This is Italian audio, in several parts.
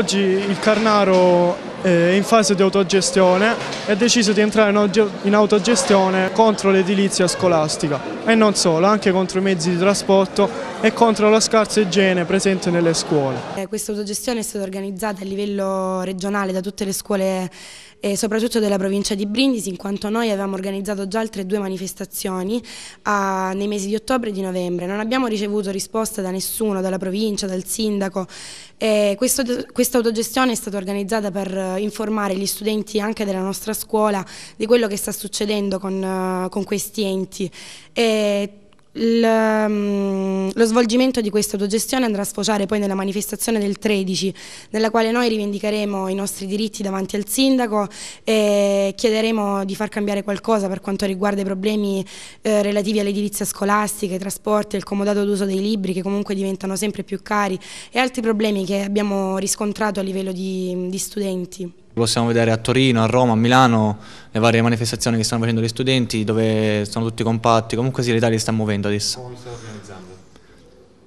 oggi il Carnaro eh, è in fase di autogestione e ha deciso di entrare in autogestione contro l'edilizia scolastica e non solo, anche contro i mezzi di trasporto e contro la scarsa igiene presente nelle scuole. Eh, questa autogestione è stata organizzata a livello regionale da tutte le scuole e eh, soprattutto della provincia di Brindisi in quanto noi avevamo organizzato già altre due manifestazioni a, nei mesi di ottobre e di novembre. Non abbiamo ricevuto risposta da nessuno, dalla provincia, dal sindaco. Eh, questo, questa autogestione è stata organizzata per informare gli studenti anche della nostra scuola di quello che sta succedendo con, con questi enti. E Ehm, lo svolgimento di questa autogestione andrà a sfociare poi nella manifestazione del 13, nella quale noi rivendicheremo i nostri diritti davanti al sindaco e chiederemo di far cambiare qualcosa per quanto riguarda i problemi eh, relativi all'edilizia scolastica, ai trasporti, al comodato d'uso dei libri che comunque diventano sempre più cari e altri problemi che abbiamo riscontrato a livello di, di studenti. Possiamo vedere a Torino, a Roma, a Milano le varie manifestazioni che stanno facendo gli studenti dove sono tutti compatti, comunque sì l'Italia sta muovendo adesso. Come si sta organizzando?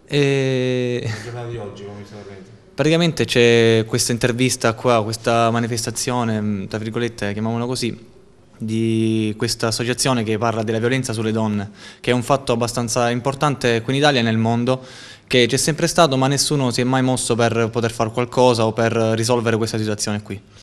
E... La giornata di oggi come vi organizzando? Praticamente c'è questa intervista qua, questa manifestazione, mm, tra virgolette chiamiamola così, di questa associazione che parla della violenza sulle donne, che è un fatto abbastanza importante qui in Italia e nel mondo, che c'è sempre stato ma nessuno si è mai mosso per poter fare qualcosa o per risolvere questa situazione qui.